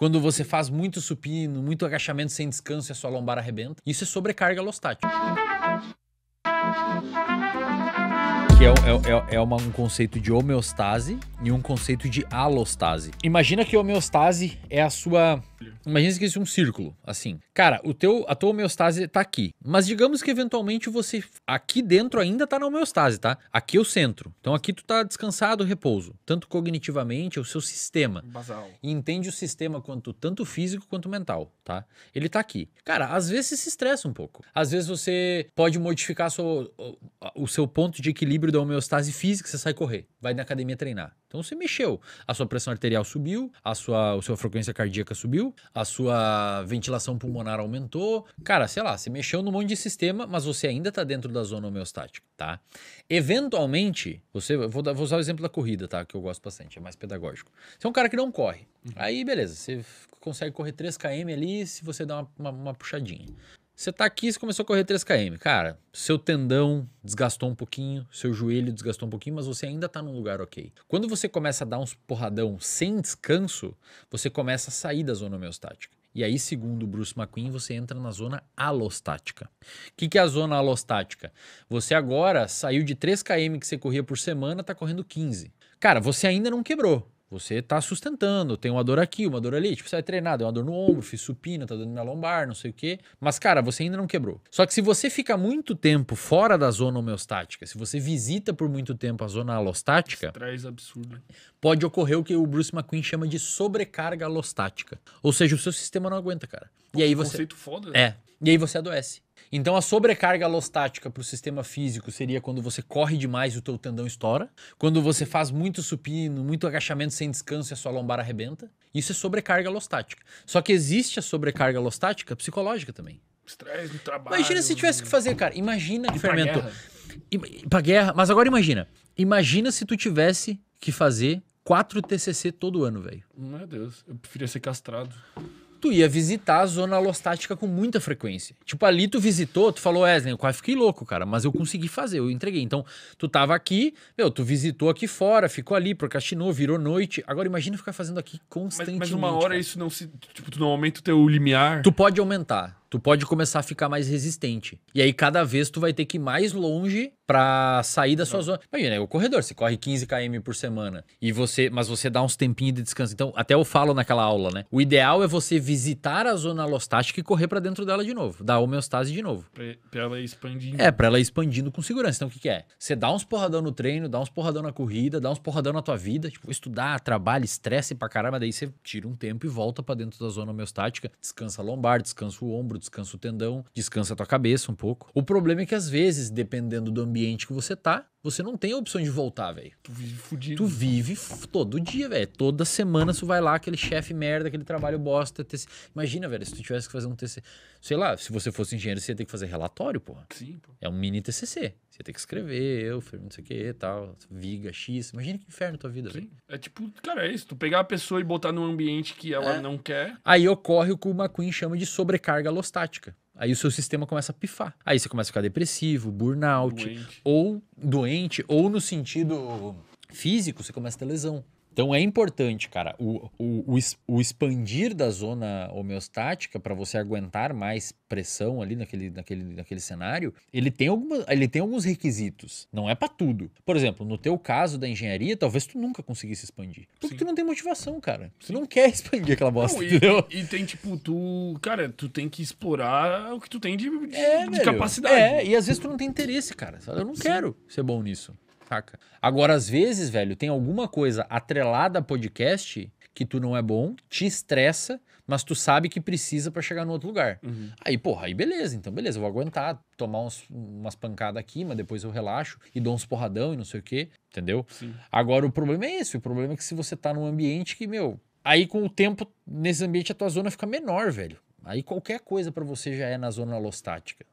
Quando você faz muito supino, muito agachamento sem descanso e a sua lombar arrebenta, isso é sobrecarga alostática que é, é, é, é uma, um conceito de homeostase e um conceito de alostase. Imagina que a homeostase é a sua. Imagina que isso é um círculo, assim. Cara, o teu, a tua homeostase tá aqui. Mas digamos que eventualmente você. Aqui dentro ainda tá na homeostase, tá? Aqui é o centro. Então aqui tu tá descansado, repouso. Tanto cognitivamente, é o seu sistema. Basal. E entende o sistema quanto tanto físico quanto mental, tá? Ele tá aqui. Cara, às vezes você se estressa um pouco. Às vezes você pode modificar sua, o, o seu ponto de equilíbrio equilíbrio da homeostase física, você sai correr, vai na academia treinar. Então você mexeu, a sua pressão arterial subiu, a sua, a sua frequência cardíaca subiu, a sua ventilação pulmonar aumentou. Cara, sei lá, você mexeu num monte de sistema, mas você ainda está dentro da zona homeostática, tá? Eventualmente, você, vou, dar, vou, usar o exemplo da corrida, tá? Que eu gosto bastante, é mais pedagógico. Você é um cara que não corre, uhum. aí beleza, você consegue correr 3 km ali se você dá uma, uma, uma puxadinha. Você tá aqui, você começou a correr 3km. Cara, seu tendão desgastou um pouquinho, seu joelho desgastou um pouquinho, mas você ainda tá num lugar ok. Quando você começa a dar uns porradão sem descanso, você começa a sair da zona homeostática. E aí, segundo o Bruce McQueen, você entra na zona alostática. O que, que é a zona alostática? Você agora saiu de 3km que você corria por semana, tá correndo 15. Cara, você ainda não quebrou. Você está sustentando, tem uma dor aqui, uma dor ali. Tipo, você vai treinar, deu uma dor no ombro, fiz supina, tá dando na lombar, não sei o quê. Mas, cara, você ainda não quebrou. Só que se você fica muito tempo fora da zona homeostática, se você visita por muito tempo a zona alostática. Traz absurdo. Pode ocorrer o que o Bruce McQueen chama de sobrecarga alostática. Ou seja, o seu sistema não aguenta, cara. Pô, e aí você. Conceito foda. É. E aí você adoece. Então a sobrecarga alostática para o sistema físico seria quando você corre demais e o teu tendão estoura, quando você faz muito supino, muito agachamento sem descanso e a sua lombar arrebenta. Isso é sobrecarga alostática. Só que existe a sobrecarga alostática psicológica também. Estresse trabalho. Imagina se tivesse que fazer, cara. Imagina que fermentou. Pra guerra. guerra. Mas agora imagina. Imagina se tu tivesse que fazer quatro TCC todo ano, velho. Meu Deus, eu preferia ser castrado tu ia visitar a zona alostática com muita frequência. Tipo, ali tu visitou, tu falou, Wesley, eu quase fiquei louco, cara, mas eu consegui fazer, eu entreguei. Então, tu tava aqui, meu, tu visitou aqui fora, ficou ali, procrastinou, virou noite. Agora, imagina ficar fazendo aqui constantemente. Mas, mas uma hora cara. isso não se. Tipo, tu não aumenta o teu limiar. Tu pode aumentar tu pode começar a ficar mais resistente. E aí cada vez tu vai ter que ir mais longe para sair da sua zona. Imagina, é o corredor, você corre 15 km por semana e você, mas você dá uns tempinhos de descanso. Então, até eu falo naquela aula, né? O ideal é você visitar a zona alostática e correr para dentro dela de novo, dar homeostase de novo. Para ela ir expandindo. É, para ela ir expandindo com segurança. Então, o que, que é? Você dá uns porradão no treino, dá uns porradão na corrida, dá uns porradão na tua vida, tipo, estudar, trabalho, estresse pra caramba, daí você tira um tempo e volta para dentro da zona homeostática, descansa a lombar, descansa o ombro, ombro, descansa o tendão, descansa a tua cabeça um pouco. O problema é que às vezes, dependendo do ambiente que você tá, você não tem opção de voltar, velho. Tu vive fudido. Tu vive todo dia, velho. Toda semana tu vai lá, aquele chefe merda, aquele trabalho bosta. TC... Imagina, velho, se tu tivesse que fazer um TC. Sei lá, se você fosse engenheiro, você ia ter que fazer relatório, porra. Sim, pô. É um mini TCC. Você ia ter que escrever, eu, não sei o que, tal, viga, X. Imagina que inferno tua vida, velho. É tipo, cara, é isso. Tu pegar a pessoa e botar num ambiente que ela é. não quer. Aí ocorre o que o McQueen chama de sobrecarga alostática. Aí o seu sistema começa a pifar. Aí você começa a ficar depressivo, burnout, doente. ou doente, ou no sentido físico, você começa a ter lesão. Então é importante, cara, o, o, o, expandir da zona homeostática para você aguentar mais pressão ali naquele, naquele, naquele cenário, ele tem, alguma, ele tem alguns requisitos. Não é para tudo. Por exemplo, no teu caso da engenharia, talvez tu nunca conseguisse expandir. Porque Sim. tu não tem motivação, cara. Tu não quer expandir aquela bosta, não, e, entendeu? E, tem, tipo, tu... Cara, tu tem que explorar o que tu tem de, de, é, de capacidade. É, e às vezes tu não tem interesse, cara. Eu não Sim. quero ser bom nisso. Saca? Agora, às vezes, velho, tem alguma coisa atrelada a podcast que tu não é bom, te estressa, mas tu sabe que precisa para chegar no outro lugar. Uhum. Aí, porra, aí beleza, então beleza, eu vou aguentar, tomar uns, umas pancadas aqui, mas depois eu relaxo e dou uns porradão e não sei o quê, entendeu? Sim. Agora, o problema é esse, o problema é que se você tá num ambiente que, meu, aí com o tempo, nesse ambiente a tua zona fica menor, velho. Aí qualquer coisa para você já é na zona alostática.